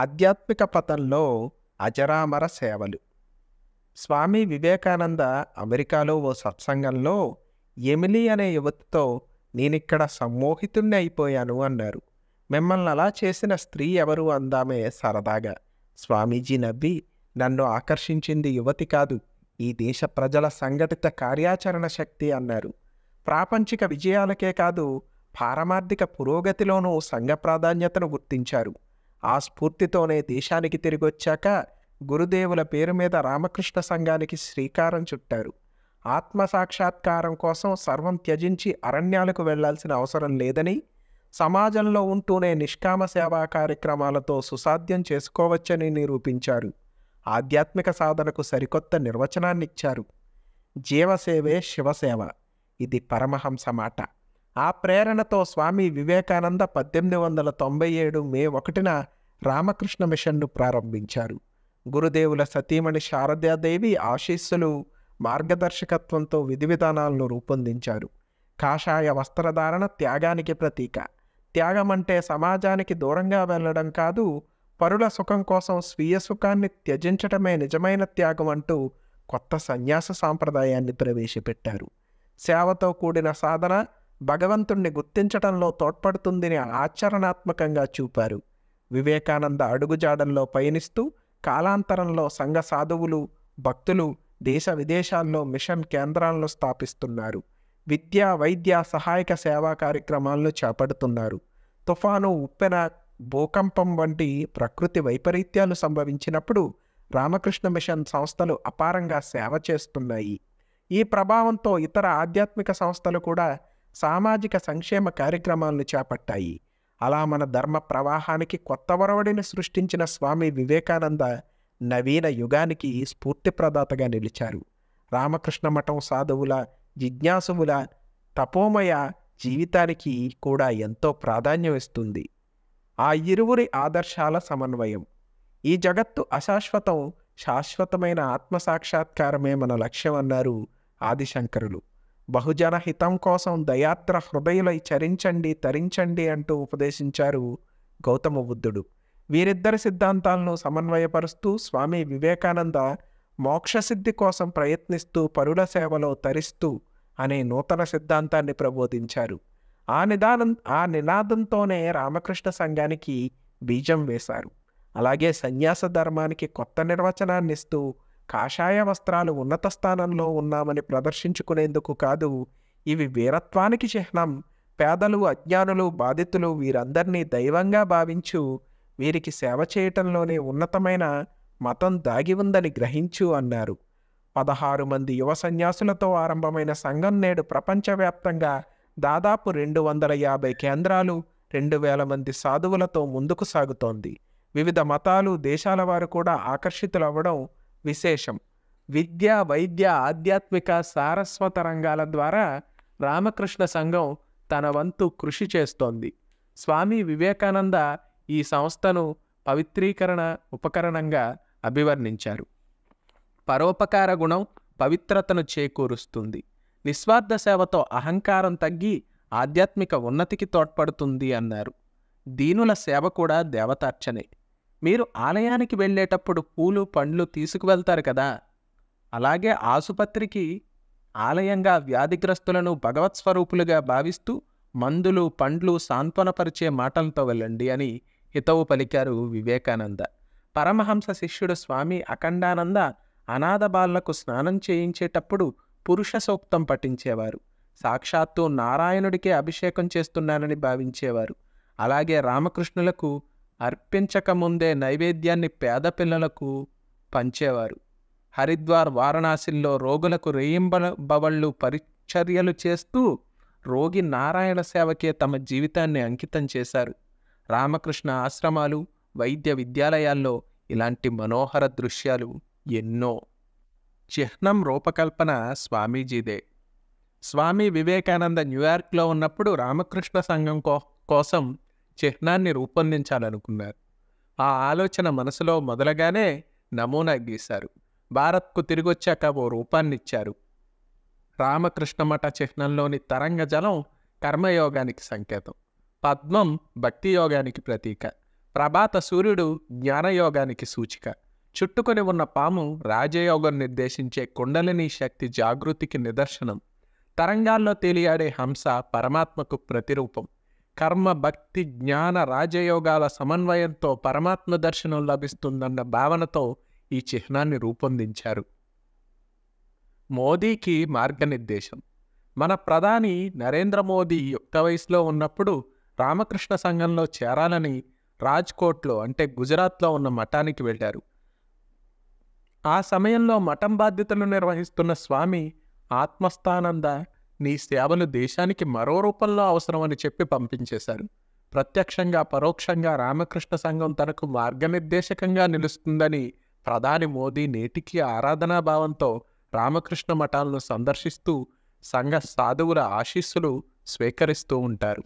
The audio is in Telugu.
ఆధ్యాత్మిక పథంలో అజరామర సేవలు స్వామి వివేకానంద అమెరికాలో ఓ సత్సంగంలో ఎమిలీ అనే యువతితో నేనిక్కడ సమ్మోహితుణ్ణి అయిపోయాను అన్నారు మిమ్మల్ని అలా చేసిన స్త్రీ ఎవరు అందామే సరదాగా స్వామీజీ నవ్వి నన్ను ఆకర్షించింది యువతి కాదు ఈ దేశ ప్రజల సంఘటిత కార్యాచరణ శక్తి అన్నారు ప్రాపంచిక విజయాలకే కాదు పారమార్థిక పురోగతిలోనూ సంఘ ప్రాధాన్యతను గుర్తించారు ఆ స్ఫూర్తితోనే దేశానికి తిరిగి వచ్చాక గురుదేవుల పేరు మీద రామకృష్ణ సంఘానికి శ్రీకారం చుట్టారు ఆత్మ సాక్షాత్కారం కోసం సర్వం త్యజించి అరణ్యాలకు వెళ్లాల్సిన అవసరం లేదని సమాజంలో ఉంటూనే నిష్కామ సేవా కార్యక్రమాలతో సుసాధ్యం చేసుకోవచ్చని నిరూపించారు ఆధ్యాత్మిక సాధనకు సరికొత్త నిర్వచనాన్నిచ్చారు జీవసేవే శివసేవ ఇది పరమహంస మాట ఆ ప్రేరణతో స్వామి వివేకానంద పద్దెనిమిది వందల తొంభై ఏడు మే ఒకటిన రామకృష్ణ మిషన్ను ప్రారంభించారు గురుదేవుల సతీమణి శారదాదేవి ఆశీస్సులు మార్గదర్శకత్వంతో విధి విధానాలను రూపొందించారు కాషాయ వస్త్రధారణ త్యాగానికి ప్రతీక త్యాగం అంటే సమాజానికి దూరంగా వెళ్ళడం కాదు పరుల సుఖం కోసం స్వీయ సుఖాన్ని త్యజించటమే నిజమైన త్యాగం అంటూ కొత్త సన్యాస సాంప్రదాయాన్ని ప్రవేశపెట్టారు సేవతో కూడిన సాధన భగవంతుణ్ణి గుర్తించడంలో తోడ్పడుతుందని ఆచరణాత్మకంగా చూపారు వివేకానంద అడుగుజాడల్లో పయనిస్తూ కాలాంతరంలో సంఘ సాధువులు భక్తులు దేశ విదేశాల్లో మిషన్ కేంద్రాలను స్థాపిస్తున్నారు విద్య వైద్య సహాయక సేవా కార్యక్రమాలను చేపడుతున్నారు తుఫాను ఉప్పెన భూకంపం వంటి ప్రకృతి వైపరీత్యాలు సంభవించినప్పుడు రామకృష్ణ మిషన్ సంస్థలు అపారంగా సేవ చేస్తున్నాయి ఈ ప్రభావంతో ఇతర ఆధ్యాత్మిక సంస్థలు కూడా సామాజిక సంక్షేమ కార్యక్రమాలను చేపట్టాయి అలా మన ధర్మ ప్రవాహానికి కొత్త వరవడిని సృష్టించిన స్వామి వివేకానంద నవీన యుగానికి స్ఫూర్తిప్రదాతగా నిలిచారు రామకృష్ణ మఠం సాధువుల జిజ్ఞాసువుల తపోమయ జీవితానికి కూడా ఎంతో ప్రాధాన్యం ఇస్తుంది ఆ ఇరువురి ఆదర్శాల సమన్వయం ఈ జగత్తు అశాశ్వతం శాశ్వతమైన ఆత్మసాక్షాత్కారమే మన లక్ష్యం అన్నారు ఆదిశంకరులు బహుజన హితం కోసం దయాత్ర హృదయులై చరించండి తరించండి అంటూ ఉపదేశించారు గౌతమ బుద్ధుడు వీరిద్దరి సిద్ధాంతాలను సమన్వయపరుస్తూ స్వామి వివేకానంద మోక్షసిద్ధి కోసం ప్రయత్నిస్తూ పరుల సేవలో తరిస్తూ అనే నూతన సిద్ధాంతాన్ని ప్రబోధించారు ఆ నిదానం ఆ నినాదంతోనే రామకృష్ణ సంఘానికి బీజం వేశారు అలాగే సన్యాస ధర్మానికి కొత్త నిర్వచనాన్నిస్తూ కాషాయ వస్త్రాలు ఉన్నత స్థానంలో ఉన్నామని ప్రదర్శించుకునేందుకు కాదు ఇవి వీరత్వానికి చిహ్నం పేదలు అజ్ఞానులు బాధితులు వీరందరినీ దైవంగా భావించు వీరికి సేవ చేయటంలోనే ఉన్నతమైన మతం దాగి ఉందని గ్రహించు అన్నారు పదహారు మంది యువ సన్యాసులతో ఆరంభమైన సంఘం నేడు ప్రపంచవ్యాప్తంగా దాదాపు రెండు వందల యాభై కేంద్రాలు రెండు వేల మంది సాధువులతో ముందుకు సాగుతోంది వివిధ మతాలు దేశాల వారు కూడా ఆకర్షితులవ్వడం విశేషం విద్య వైద్య ఆధ్యాత్మిక సారస్వత రంగాల ద్వారా రామకృష్ణ సంఘం తన వంతు కృషి చేస్తోంది స్వామి వివేకానంద ఈ సంస్థను పవిత్రీకరణ ఉపకరణంగా అభివర్ణించారు పరోపకార గుణం పవిత్రతను చేకూరుస్తుంది నిస్వార్థ సేవతో అహంకారం తగ్గి ఆధ్యాత్మిక ఉన్నతికి తోడ్పడుతుంది అన్నారు దీనుల సేవ కూడా దేవతార్చనే మీరు ఆలయానికి వెళ్ళేటప్పుడు పూలు పండ్లు తీసుకువెళ్తారు కదా అలాగే ఆసుపత్రికి ఆలయంగా వ్యాధిగ్రస్తులను భగవత్ స్వరూపులుగా భావిస్తూ మందులు పండ్లు సాంత్వనపరిచే మాటలతో వెళ్ళండి అని హితవు పలికారు వివేకానంద పరమహంస శిష్యుడు స్వామి అఖండానంద అనాథ బాళ్లకు స్నానం చేయించేటప్పుడు పురుష సూక్తం పఠించేవారు సాక్షాత్తు నారాయణుడికే అభిషేకం చేస్తున్నానని భావించేవారు అలాగే రామకృష్ణులకు అర్పించకముందే నైవేద్యాన్ని పేద పిల్లలకు పంచేవారు హరిద్వార్ వారణాసిల్లో రోగులకు రేయింబవళ్ళు పరిచర్యలు చేస్తూ రోగి నారాయణ సేవకే తమ జీవితాన్ని అంకితం చేశారు రామకృష్ణ ఆశ్రమాలు వైద్య విద్యాలయాల్లో ఇలాంటి మనోహర దృశ్యాలు ఎన్నో చిహ్నం రూపకల్పన స్వామీజీదే స్వామి వివేకానంద న్యూయార్క్లో ఉన్నప్పుడు రామకృష్ణ సంఘం కోసం చిహ్నాన్ని రూపొందించాలనుకున్నారు ఆ ఆలోచన మనసులో మొదలగానే నమూనా గీశారు భారత్కు తిరిగొచ్చాక ఓ రూపాన్నిచ్చారు రామకృష్ణమఠ చిహ్నంలోని తరంగ జలం కర్మయోగానికి సంకేతం పద్మం భక్తి యోగానికి ప్రతీక ప్రభాత సూర్యుడు జ్ఞానయోగానికి సూచిక చుట్టుకొని ఉన్న పాము రాజయోగం నిర్దేశించే కుండలిని శక్తి జాగృతికి నిదర్శనం తరంగాల్లో తేలియాడే హంస పరమాత్మకు ప్రతిరూపం కర్మ భక్తి జ్ఞాన రాజయోగాల సమన్వయంతో పరమాత్మ దర్శనం లభిస్తుందన్న భావనతో ఈ చిహ్నాన్ని రూపొందించారు మోదీకి మార్గనిర్దేశం మన ప్రధాని నరేంద్ర మోదీ యుక్త వయసులో ఉన్నప్పుడు రామకృష్ణ సంఘంలో చేరాలని రాజ్కోట్లో అంటే గుజరాత్లో ఉన్న మఠానికి వెళ్ళారు ఆ సమయంలో మఠం బాధ్యతలు నిర్వహిస్తున్న స్వామి ఆత్మస్థానంద నీ సేవలు దేశానికి మరో రూపంలో అవసరమని చెప్పి పంపించేశారు ప్రత్యక్షంగా పరోక్షంగా రామకృష్ణ సంఘం తనకు మార్గనిర్దేశకంగా నిలుస్తుందని ప్రధాని మోదీ నేటికి ఆరాధనాభావంతో రామకృష్ణ మఠాలను సందర్శిస్తూ సంఘ సాధువుల ఆశీస్సులు స్వీకరిస్తూ ఉంటారు